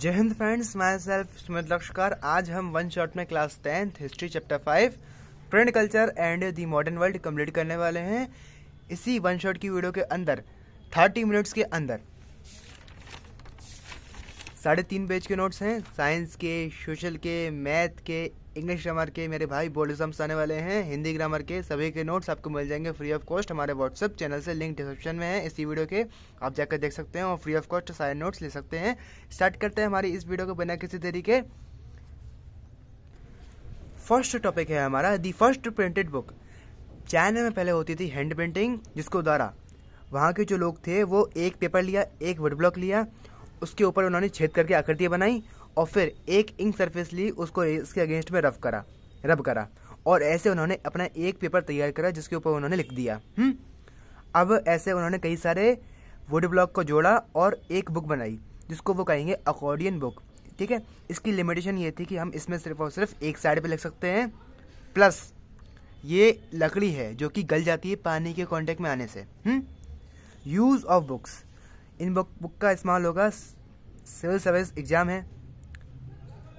जय हिंद friends myself Sumit Lakshkar आज हम वन शॉट में class tenth history chapter five print culture and the modern world complete करने वाले हैं इसी वन शॉट की वीडियो के अंदर थर्टी मिनट्स के अंदर साढ़े तीन पेज के नोट्स हैं साइंस के सोशल के मैथ के इंग्लिश ग्रामर के मेरे भाई बोर्ड एग्जाम्स आने वाले हैं हिंदी ग्रामर के सभी के नोट्स आपको मिल जाएंगे फ्री ऑफ कॉस्ट हमारे व्हाट्सअप चैनल से लिंक डिस्क्रिप्शन में है इसी वीडियो के आप जाकर देख सकते हैं और फ्री ऑफ कॉस्ट सारे नोट्स ले सकते हैं स्टार्ट करते हैं हमारी इस वीडियो को बिना किसी तरीके फर्स्ट टॉपिक है हमारा the first printed book China में पहले होती थी हैंड पेंटिंग जिसको द्वारा वहाँ के जो लोग थे वो एक पेपर लिया एक वुड ब्लॉक लिया उसके ऊपर उन्होंने छेद करके आकृतियाँ बनाई और फिर एक इंक सरफेस ली उसको इसके अगेंस्ट में रफ करा रब करा और ऐसे उन्होंने अपना एक पेपर तैयार करा जिसके ऊपर उन्होंने लिख दिया हुँ? हम्म? अब ऐसे उन्होंने कई सारे वुड ब्लॉक को जोड़ा और एक बुक बनाई जिसको वो कहेंगे अकॉर्डियन बुक ठीक है इसकी लिमिटेशन ये थी कि हम इसमें सिर्फ और सिर्फ एक साइड पर लिख सकते हैं प्लस ये लकड़ी है जो कि गल जाती है पानी के कॉन्टेक्ट में आने से use of books in book book का इस्तेमाल होगा सिविल सर्विस एग्ज़ाम है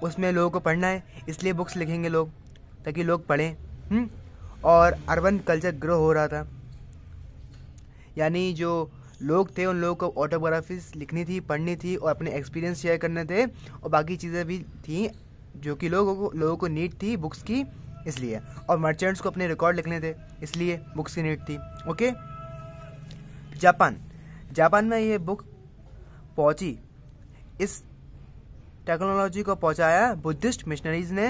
उसमें लोगों को पढ़ना है इसलिए बुक्स लिखेंगे लोग ताकि लोग पढ़ें हुँ? हम्म? और अर्बन कल्चर ग्रो हो रहा था यानी जो लोग थे उन लोगों को ऑटोग्राफीज लिखनी थी पढ़नी थी और अपने एक्सपीरियंस शेयर करने थे और बाकी चीज़ें भी थी जो कि लोगों को लोगों को नीड थी बुक्स की इसलिए और मर्चेंट्स को अपने रिकॉर्ड लिखने थे इसलिए बुक्स की नीड थी ओके जापान जापान में ये बुक पहुंची इस टेक्नोलॉजी को पहुंचाया बुद्धिस्ट मिशनरीज ने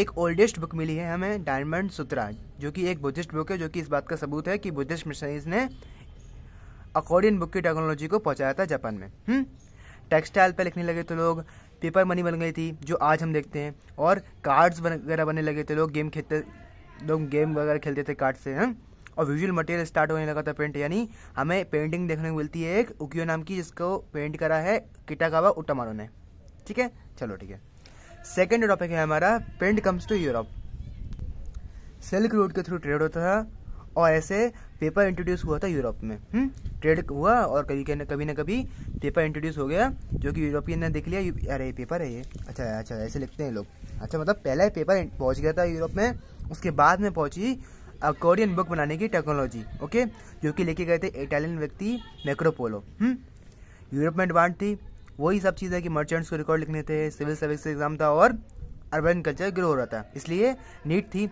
एक ओल्डेस्ट बुक मिली है हमें डायमंड सूत्रा जो कि एक बुद्धिस्ट बुक है जो कि इस बात का सबूत है कि बुद्धिस्ट मिशनरीज ने अकॉर्डियन बुक की टेक्नोलॉजी को पहुंचाया था जापान में टेक्सटाइल हम्म? पर लिखने लगे तो लोग पेपर मनी बन गई थी जो आज हम देखते हैं और कार्ड्स वगैरह बनने लगे थे लोग गेम खेलते लोग गेम वगैरह खेलते थे कार्ड से हैं हम्म? और विजुअल मटेरियल स्टार्ट होने लगा था पेंट यानी हमें पेंटिंग देखने को मिलती है एक उकियो नाम की जिसको पेंट करा है किटाकावा उटामारो ने ठीक है चलो ठीक है सेकेंड टॉपिक है हमारा print comes to Europe silk route के थ्रू ट्रेड होता था और ऐसे पेपर इंट्रोड्यूस हुआ था यूरोप में ट्रेड हम्म? हुआ और कभी कभी कभी ना कभी पेपर इंट्रोड्यूस हो गया जो कि यूरोपियन ने देख लिया अरे पेपर है ये अच्छा अच्छा ऐसे लिखते हैं लोग अच्छा मतलब पहला ही पेपर पहुंच गया था यूरोप में उसके बाद में पहुंची अकोरियन बुक बनाने की टेक्नोलॉजी ओके जो कि लेके गए थे इटालियन व्यक्ति मैक्रोपोलो हम्म? यूरोप में एडवांस थी वही सब चीज़ है कि मर्चेंट्स को रिकॉर्ड लिखने थे सिविल सर्विस एग्जाम था और अर्बन कल्चर ग्रो हो रहा था इसलिए नीट थी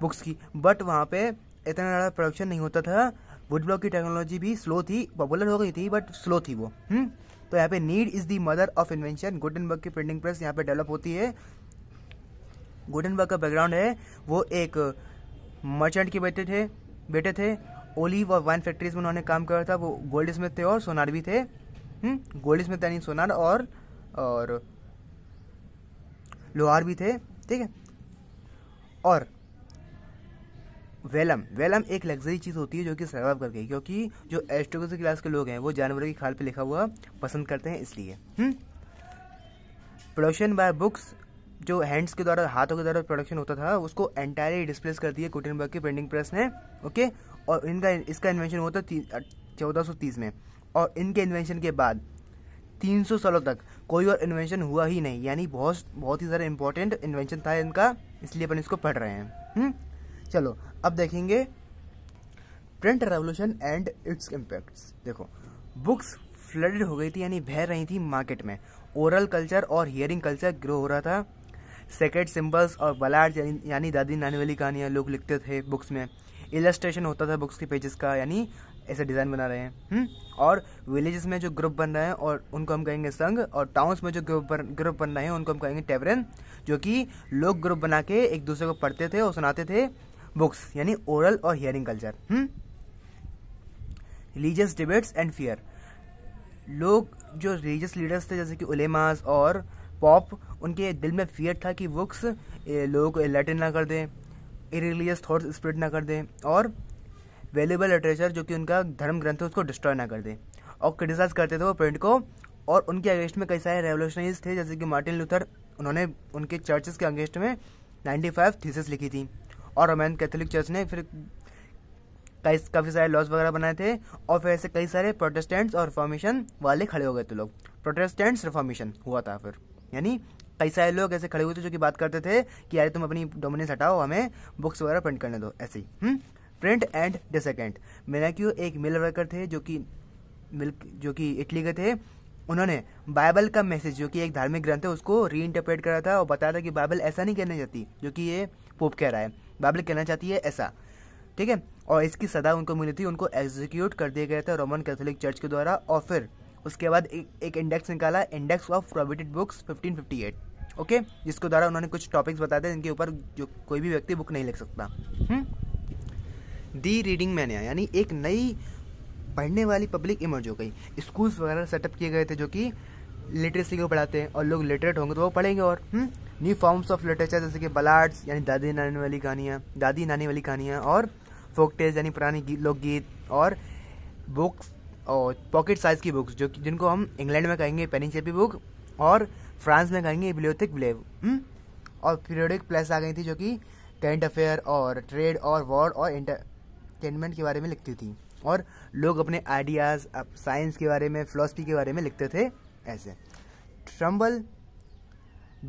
बुक्स की बट वहाँ पे इतना ज़्यादा प्रोडक्शन नहीं होता था वुड ब्लॉक की टेक्नोलॉजी भी स्लो थी पॉपुलर हो गई थी बट स्लो थी वो हुँ? हम्म? तो यहाँ पे need is the mother of invention Gutenberg की प्रिंटिंग प्रेस यहाँ पे डेवलप होती है गुटनबर्ग का बैकग्राउंड है वो एक मर्चेंट के बेटे थे बेटे थे ओलिव और वाइन फैक्ट्रीज में उन्होंने काम करा था वो गोल्ड स्मिथ थे और सोनार भी थे हम्म, गोल्ड में तैनी सोनार और और लोहार भी थे ठीक है और वेलम वेलम एक लग्जरी चीज़ होती है जो कि सर्वाइव कर गई क्योंकि जो एस्ट्रोकोसी क्लास के लोग हैं वो जानवरों की खाल पे लिखा हुआ पसंद करते हैं इसलिए प्रोडक्शन बाय बुक्स जो हैंड्स के द्वारा हाथों के द्वारा प्रोडक्शन होता था उसको एंटायरली डिस्प्लेस कर दिया गुटनबर्ग के प्रिंटिंग प्रेस ने ओके और इनका इसका इन्वेंशन हुआ था चौदह सौ तीस में और इनके इन्वेंशन के बाद 300 सालों तक कोई और इन्वेंशन हुआ ही नहीं यानी बहुत बहुत ही ज़्यादा इंपॉर्टेंट इन्वेंशन था इनका इसलिए अपन इसको पढ़ रहे हैं हुँ? हम्म? चलो अब देखेंगे print revolution and its impacts देखो बुक्स फ्लडेड हो गई थी यानी बह रही थी मार्केट में ओरल कल्चर और हियरिंग कल्चर ग्रो हो रहा था सेकेट सिंबल्स और बलार्ड यानी दादी नानी वाली कहानियाँ लोग लिखते थे बुक्स में इलस्ट्रेशन होता था बुक्स के पेजेस का यानी ऐसे डिज़ाइन बना रहे हैं हुँ? हम्म? और विलेजेस में जो ग्रुप बन रहे हैं और उनको हम कहेंगे संघ और टाउन्स में जो ग्रुप बन ग्रुप बन रहे हैं उनको हम कहेंगे टेबरन जो कि लोग ग्रुप बना के एक दूसरे को पढ़ते थे और सुनाते थे बुक्स यानी ओरल और hearing culture religious debates and fear लोग जो रिलीजियस लीडर्स थे जैसे कि उलेमास और पॉप उनके दिल में फियर था कि बुक्स लोग लैटिन ना कर दें रिलीजियस थाट्स स्प्रेड ना कर दें और वैल्यूबल लिटरेचर जो कि उनका धर्म ग्रंथ है उसको डिस्ट्रॉय ना कर दे और क्रिटिसाइज करते थे वो प्रिंट को और उनके अगेंस्ट में कई सारे रेवोल्यूशनरीज थे जैसे कि मार्टिन लूथर उन्होंने उनके चर्चेस के अगेंस्ट में 95 थीसिस लिखी थी और रोमैन कैथोलिक चर्च ने फिर कई काफ़ी सारे लॉज वगैरह बनाए थे और फिर ऐसे कई सारे प्रोटेस्टेंट्स और रिफॉर्मेशन वाले खड़े हो गए थे लोग प्रोटेस्टेंट्स रिफॉर्मेशन हुआ था फिर यानी कई सारे लोग ऐसे खड़े हुए थे जो कि बात करते थे कि यार तुम अपनी डोमिनेंस हटाओ हमें बुक्स वगैरह प्रिंट करने दो ऐसे ही हुँ? हम्म? प्रिंट एंड डिसेकेंट मेनाक्यू एक मिल वर्कर थे जो कि मिल जो कि इटली के थे उन्होंने बाइबल का मैसेज जो कि एक धार्मिक ग्रंथ है उसको री इंटरप्रेट करा था और बताया था कि बाइबल ऐसा नहीं कहना चाहती जो कि ये पोप कह रहा है बाइबल कहना चाहती है ऐसा ठीक है और इसकी सदा उनको मिली थी उनको एग्जीक्यूट कर दिया गया था रोमन कैथोलिक चर्च के द्वारा और फिर उसके बाद एक, एक इंडेक्स निकाला index of prohibited books at okay जिसके द्वारा उन्होंने कुछ टॉपिक्स बताए थे जिनके ऊपर जो कोई भी व्यक्ति बुक नहीं लिख सकता हुँ? हम्म? दी रीडिंग मैनिया यानी एक नई पढ़ने वाली पब्लिक इमर्ज हो गई स्कूल्स वगैरह सेटअप किए गए थे जो कि लिटरेसी को पढ़ाते हैं और लोग लिटरेट होंगे तो वो पढ़ेंगे और न्यू फॉर्म्स ऑफ लिटरेचर जैसे कि बलार्ड्स यानी दादी नानी वाली कहानियाँ दादी नानी वाली कहानियाँ और फोक टेल्स यानी पुरानी लोकगीत और बुक्स और पॉकेट साइज़ की बुक्स जो कि जिनको हम इंग्लैंड में कहेंगे पेनिशेपी बुक और फ्रांस में कहेंगे बिलियोथिक ब्लेव हम्म, और पीरियोडिक प्लेस आ गई थी जो कि करंट अफेयर और ट्रेड और वॉर और इंटर एंटरटेनमेंट के बारे में लिखती थी और लोग अपने आइडियाज़ साइंस के बारे में फ़िलासफ़ी के बारे में लिखते थे ऐसे tremble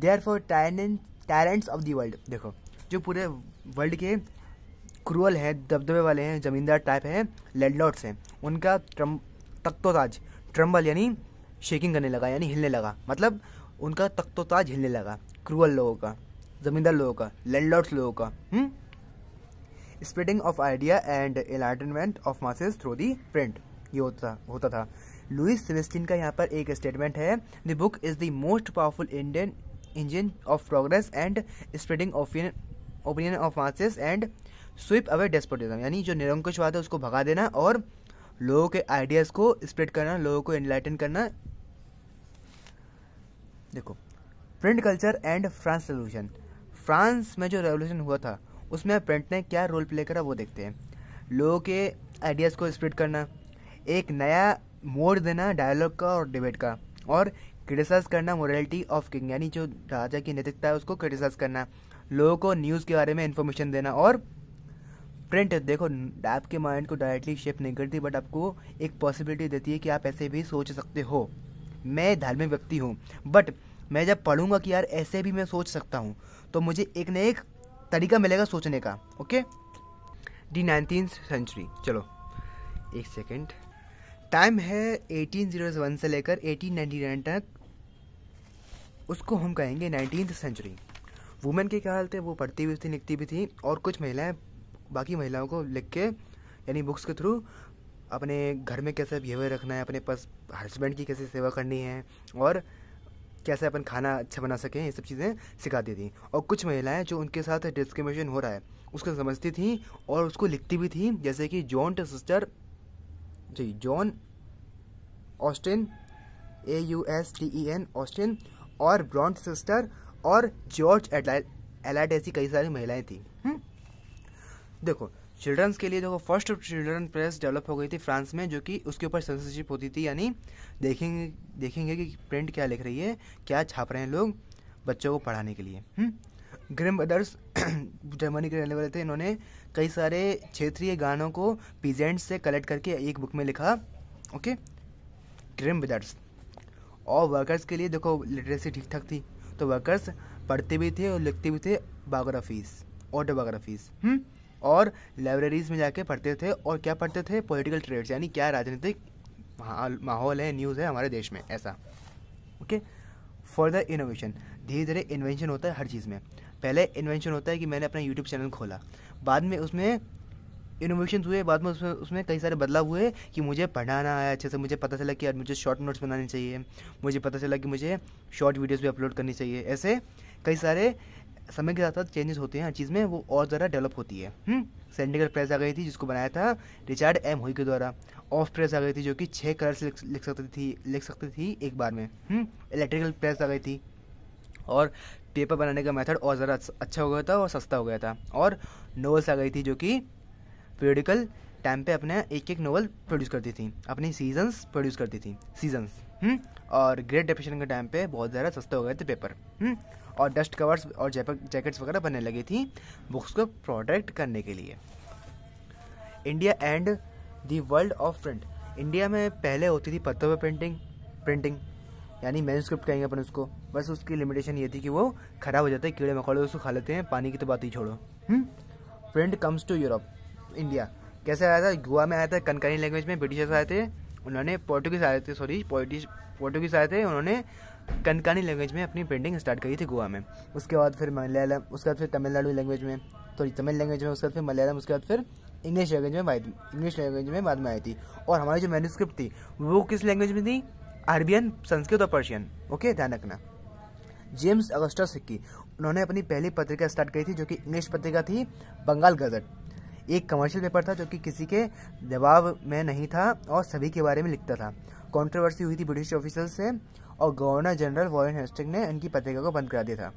therefore tyrants of the world देखो जो पूरे वर्ल्ड के क्रूअल हैं दबदबे वाले हैं ज़मींदार टाइप हैं लैंडलॉर्ड्स हैं उनका ट्रम तख्तोताज ट्रम्बल यानी शेकिंग करने लगा यानी हिलने लगा मतलब उनका तख्तोताज हिलने लगा क्रूअल लोगों का ज़मींदार लोगों का लैंडलॉर्ड्स लोगों का हुँ? हम्म? Spreading of idea and enlightenment of masses through the print ये होता होता था लुइस सेलेस्टिन का यहाँ पर एक स्टेटमेंट है the book is the most powerful Indian engine of progress and spreading opinion opinion of masses and sweep away despotism यानी जो निरंकुशवाद है उसको भगा देना और लोगों के आइडियाज़ को स्प्रेड करना लोगों को इनलाइटन करना देखो print culture and France revolution France में जो रेवोल्यूशन हुआ था उसमें प्रिंट ने क्या रोल प्ले करा वो देखते हैं लोगों के आइडियाज़ को स्प्रेड करना एक नया मोड देना डायलॉग का और डिबेट का और क्रिटिसाइज करना मोरलिटी ऑफ किंग यानी जो राजा की नैतिकता है उसको क्रिटिसाइज करना लोगों को न्यूज़ के बारे में इन्फॉर्मेशन देना और प्रिंट देखो आपके माइंड को डायरेक्टली शेप नहीं करती बट आपको एक पॉसिबिलिटी देती है कि आप ऐसे भी सोच सकते हो मैं धार्मिक व्यक्ति हूँ बट मैं जब पढ़ूंगा कि यार ऐसे भी मैं सोच सकता हूँ तो मुझे एक न एक तरीका मिलेगा सोचने का ओके डी नाइनटीन सेंचुरी चलो एक सेकेंड टाइम है एटीन जीरो वन से लेकर एटीन नाइनटी नाइन तक उसको हम कहेंगे नाइनटीन सेंचुरी वुमेन के क्या हाल थे वो पढ़ती भी थी लिखती भी थी और कुछ महिलाएं बाकी महिलाओं को लिख के यानी बुक्स के थ्रू अपने घर में कैसे बिहेवियर रखना है अपने पास हस्बैंड की कैसे सेवा करनी है और कैसे अपन खाना अच्छा बना सकें ये सब चीज़ें सिखाती थी और कुछ महिलाएं जो उनके साथ डिस्क्रिमिनेशन हो रहा है उसको समझती थी और उसको लिखती भी थी जैसे कि जॉन सिस्टर जी John Austen A U S T E N Austen और ब्रॉन्ट सिस्टर और जॉर्ज एलाइड ऐसी कई सारी महिलाएं थी हुँ? हम्म। देखो चिल्ड्रंस के लिए देखो फर्स्ट चिल्ड्रन प्रेस डेवलप हो गई थी फ्रांस में जो कि उसके ऊपर सेंसरशिप होती थी यानी देखेंगे देखेंगे कि प्रिंट क्या लिख रही है क्या छाप रहे हैं लोग बच्चों को पढ़ाने के लिए हुँ? ग्रिम ब्रदर्स जर्मनी के रहने वाले थे इन्होंने कई सारे क्षेत्रीय गानों को पीजेंट से कलेक्ट करके एक बुक में लिखा ओके ग्रिम ब्रदर्स और वर्कर्स के लिए देखो लिटरेसी ठीक ठाक थी तो वर्कर्स पढ़ते भी थे और लिखते भी थे बायोग्राफीज हम्म? ऑटोबायोग्राफीज और लाइब्रेरीज़ में जाके पढ़ते थे और क्या पढ़ते थे पॉलिटिकल ट्रेड्स यानी क्या राजनीतिक माहौल है न्यूज़ है हमारे देश में ऐसा ओके फॉर द इनोवेशन धीरे धीरे इन्वेंशन होता है हर चीज़ में पहले इन्वेंशन होता है कि मैंने अपना यूट्यूब चैनल खोला बाद में उसमें इनोवेशन हुए बाद में उसमें उसमें कई सारे बदलाव हुए कि मुझे पढ़ाना आया अच्छे से मुझे पता चला कि यार मुझे शॉर्ट नोट्स बनाने चाहिए मुझे पता चला कि मुझे शॉर्ट वीडियोस भी अपलोड करनी चाहिए ऐसे कई सारे समय के साथ साथ चेंजेस होते हैं हर चीज़ में वो और ज़्यादा डेवलप होती है सेंडिकल हम्म? प्रेस आ गई थी जिसको बनाया था रिचार्ड एम हुई के द्वारा ऑफ प्रेस आ गई थी जो कि छः कलर से लिख सकती थी लिख सकती थी एक बार में इलेक्ट्रिकल हम्म? प्रेस आ गई थी और पेपर बनाने का मेथड और ज़्यादा अच्छा हो गया था और सस्ता हो गया था और नोवल्स आ गई थी जो कि पीरियडिकल टाइम पे अपने एक एक नोवेल प्रोड्यूस करती थी अपनी सीजन्स प्रोड्यूस करती थी सीजन्स हम्म? और ग्रेट डिप्रेशन के टाइम पे बहुत ज़्यादा सस्ते हो गए थे पेपर हम्म? और डस्ट कवर्स और जैकेट्स वगैरह बनने लगी थी बुक्स को प्रोटेक्ट करने के लिए India and the world of print India में पहले होती थी पत्थर पर प्रिंटिंग प्रिंटिंग यानी मैन स्क्रिप्ट कहेंगे अपन उसको बस उसकी लिमिटेशन ये थी कि वो ख़राब हो जाते हैं कीड़े मकोड़े उसको खा लेते हैं पानी की तो बात ही छोड़ो print comes to Europe India कैसे आया था गोवा में आया था कनकनी लैंग्वेज में ब्रिटिशर्स आए थे उन्होंने पोर्टुगीज आए थे सॉरी पोर्टुगीज आए थे उन्होंने कनकानी लैंग्वेज में अपनी पेंटिंग स्टार्ट करी थी गोवा में उसके बाद फिर मलयालम उसके बाद फिर तमिलनाडु लैंग्वेज में सॉरी तमिल लैंग्वेज में उसके बाद फिर मलयालम उसके बाद फिर इंग्लिश लैंग्वेज में इंग्लिश लैंग्वेज में बाद में आई थी और हमारी जो मैनुस्क्रिप्ट थी वो किस लैंग्वेज में थी अरबियन संस्कृत और पर्शियन ओके ध्यान रखना जेम्स अगस्टा सिक्की उन्होंने अपनी पहली पत्रिका स्टार्ट करी थी जो कि इंग्लिश पत्रिका थी बंगाल गजट एक कमर्शियल पेपर था जो कि किसी के दबाव में नहीं था और सभी के बारे में लिखता था कंट्रोवर्सी हुई थी ब्रिटिश ऑफिसर से और गवर्नर जनरल वॉरेन हेस्टिंग ने इनकी पत्रिका को बंद करा दिया था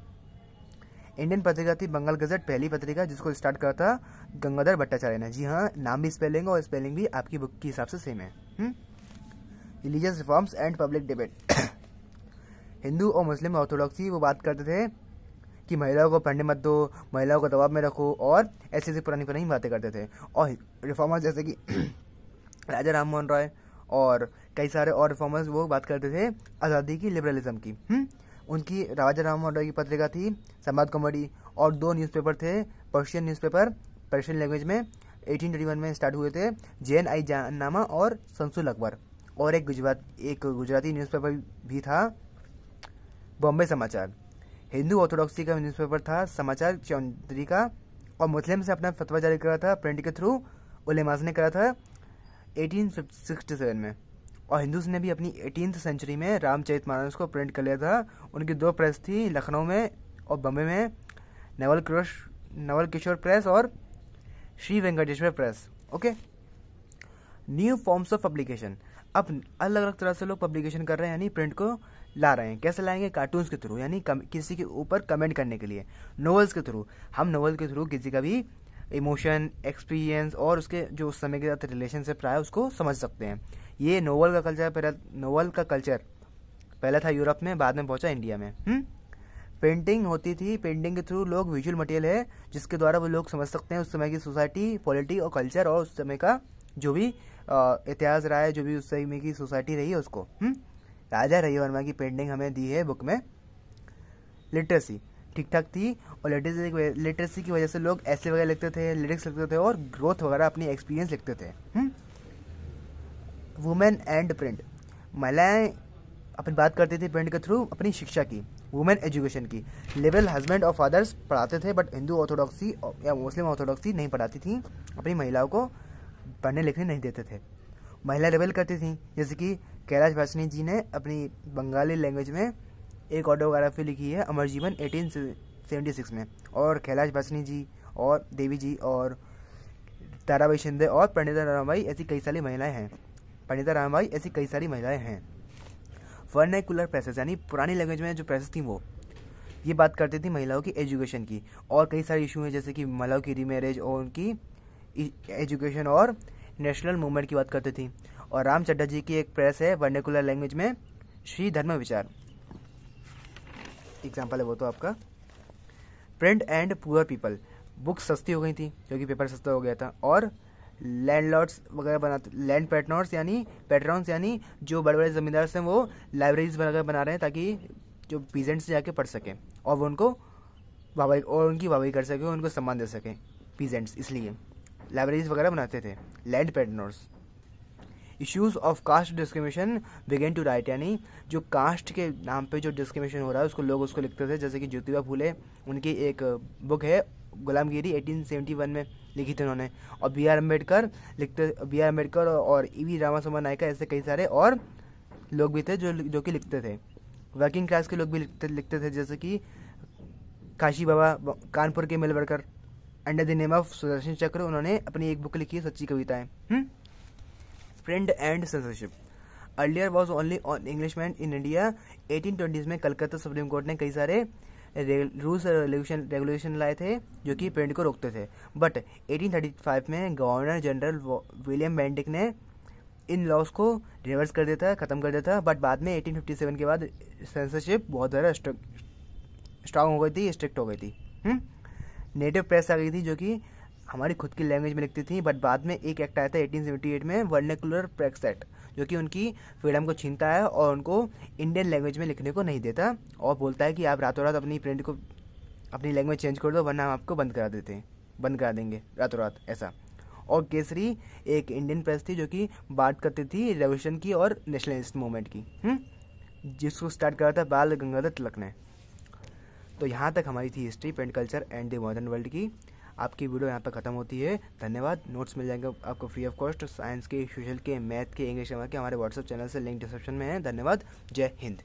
इंडियन पत्रिका थी बंगाल गजट पहली पत्रिका जिसको स्टार्ट करा था गंगाधर भट्टाचार्य ने जी हाँ नाम भी स्पेलिंग और स्पेलिंग भी आपकी बुक के हिसाब से सेम है religious reforms and public debate Hindu और मुस्लिम ऑर्थोडॉक्सी वो बात करते थे कि महिलाओं को पढ़ने मत दो महिलाओं को दबाव में रखो और ऐसी ऐसी पुरानी पुरानी बातें करते थे और रिफॉर्मर्स जैसे कि राजा राम मोहन रॉय और कई सारे और रिफॉर्मर्स वो बात करते थे आज़ादी की लिबरलिज्म की हुँ? हम्म? उनकी राजा राम मोहन रॉय की पत्रिका थी संवाद कॉमेडी और दो न्यूज़पेपर थे पर्शियन न्यूज़पेपर पर्शियन लैंग्वेज में एटीन में स्टार्ट हुए थे एन आई जाननामा और संसुल अकबर और एक गुजरात एक गुजराती न्यूज़पेपर भी था बॉम्बे समाचार हिंदू ऑर्थोडॉक्सी का न्यूज़पेपर था समाचार चौधरी का और मुस्लिम से अपना फतवा जारी करा था प्रिंट के थ्रू उलेमाज ने करा था 1867 में और हिंदू ने भी अपनी एटीन सेंचुरी में रामचरित मानस को प्रिंट कर लिया था उनकी दो प्रेस थी लखनऊ में और बम्बे में नवल क्रोश नवल किशोर प्रेस और Shri Venkateshwar press okay new forms of publication अब अलग अलग तरह से लोग पब्लिकेशन कर रहे हैं यानी प्रिंट को ला रहे हैं कैसे लाएंगे कार्टून्स के थ्रू यानी किसी के ऊपर कमेंट करने के लिए नोवेल्स के थ्रू हम नोवेल के थ्रू किसी का भी इमोशन एक्सपीरियंस और उसके जो उस समय के साथ रिलेशनशिप रहा है उसको समझ सकते हैं ये नोवेल का कल्चर पहला नोवेल का कल्चर पहला था यूरोप में बाद में पहुंचा इंडिया में पेंटिंग हम्म? होती थी पेंटिंग के थ्रू लोग विजुअल मटेरियल है जिसके द्वारा वो लोग समझ सकते हैं उस समय की सोसाइटी पॉलिटी और कल्चर और उस समय का जो भी इतिहास रहा है जो भी उस समय की सोसाइटी रही है उसको हुँ? हम्म? राजा रवि वर्मा की पेंटिंग हमें दी है बुक में लिटरेसी ठीक ठाक थी और लिटरेसी लिटरेसी की वजह से लोग ऐसे वगैरह लिखते थे लिरिक्स लिखते थे और ग्रोथ वगैरह अपनी एक्सपीरियंस लिखते थे वुमेन एंड प्रिंट महिलाएं अपन बात करती थी प्रिंट के थ्रू अपनी शिक्षा की वुमेन एजुकेशन की लिबरल हस्बैंड और फादर्स पढ़ाते थे बट हिंदू ऑर्थोडॉक्सी या मुस्लिम ऑर्थोडॉक्सी नहीं पढ़ाती थी अपनी महिलाओं को पढ़ने लिखने नहीं देते थे महिला रिबेल करती थी जैसे कि कैलाश भाषणी जी ने अपनी बंगाली लैंग्वेज में एक ऑटोग्राफी लिखी है अमर जीवन एटीन सेवेंटी सिक्स में और कैलाश भाषणी जी और देवी जी और ताराबाई शिंदे और पंडिता रामाबाई ऐसी कई सारी महिलाएं हैं पंडिता रामाबाई ऐसी कई सारी महिलाएं हैं वर्नैकुलर प्रेसेस यानी पुरानी लैंग्वेज में जो प्रेसेस थी वो ये बात करती थी महिलाओं की एजुकेशन की और कई सारे इशू हैं जैसे कि महिलाओं की रीमैरिज और उनकी एजुकेशन और नेशनल मूवमेंट की बात करती थी और राम चड्डा जी की एक प्रेस है वर्नेकुलर लैंग्वेज में श्री धर्म विचार एग्जाम्पल है वो तो आपका print and poor people books सस्ती हो गई थी क्योंकि पेपर सस्ता हो गया था और लैंड लॉर्ड्स वगैरह बनाते लैंड पैटनॉर्स यानी पैटर्नस यानी जो बड़े बड़े जमींदार हैं वो लाइब्रेरीज वगैरह बना रहे हैं ताकि जो पीजेंट्स जाके पढ़ सकें और वो उनको वाबाई और उनकी वाबाई कर सकें उनको सम्मान दे सकें पीजेंट्स इसलिए लाइब्रेरीज वगैरह बनाते थे लैंड पैटनॉर्स issues of caste discrimination begin to write यानी जो कास्ट के नाम पे जो डिस्क्रिमिनेशन हो रहा है उसको लोग उसको लिखते थे जैसे कि ज्योतिबा फूले उनकी एक बुक है गुलामगिरी 1871 में लिखी थी उन्होंने और बी आर अम्बेडकर लिखते बी आर अम्बेडकर और E e V Ramaswamy Naicker ऐसे कई सारे और लोग भी थे जो जो कि लिखते थे वर्किंग क्लास के लोग भी लिखते लिखते थे जैसे कि काशी बाबा कानपुर के mill worker under the name of Sudarshan Chakra उन्होंने अपनी एक बुक लिखी है सच्ची कविताएं हम्म? Print and censorship earlier was only on Englishmen in India eighteen twenties में कलकत्ता सुप्रीम कोर्ट ने कई सारे रूल्स रेगुलेशन रेगुलेशन लाए थे जो कि प्रिंट को रोकते थे बट 1835 में गवर्नर जनरल विलियम बेंडिक ने इन लॉज को रिवर्स कर दिया था ख़त्म कर दिया था बट बाद में 1857 के बाद सेंसरशिप बहुत ज़्यादा स्ट्रॉन्ग हो गई थी स्ट्रिक्ट हो गई थी नेटिव हम्म? प्रेस आ गई थी जो कि हमारी खुद की लैंग्वेज में लिखती थी बट बाद में एक एक्ट आया था सेवेंटी एट में वर्नेकुलर प्रेक्स एक्ट जो कि उनकी फ्रीडम को छीनता है और उनको इंडियन लैंग्वेज में लिखने को नहीं देता और बोलता है कि आप रातों रात अपनी प्रिंट को अपनी लैंग्वेज चेंज कर दो वरना हम आपको बंद करा देते हैं बंद करा देंगे रातों रात ऐसा और केसरी एक इंडियन प्रेस थी जो कि बात करती थी रेवोल्यूशन की और नेशनलिस्ट मूवमेंट की हम्म, जिसको स्टार्ट करा था बाल गंगाधर तिलक ने तो यहाँ तक हमारी थी history print culture and the modern world की आपकी वीडियो यहाँ पर खत्म होती है धन्यवाद नोट्स मिल जाएंगे आपको फ्री ऑफ कॉस्ट साइंस के सोशल के मैथ के इंग्लिश के हमारे व्हाट्सअप चैनल से लिंक डिस्क्रिप्शन में है धन्यवाद जय हिंद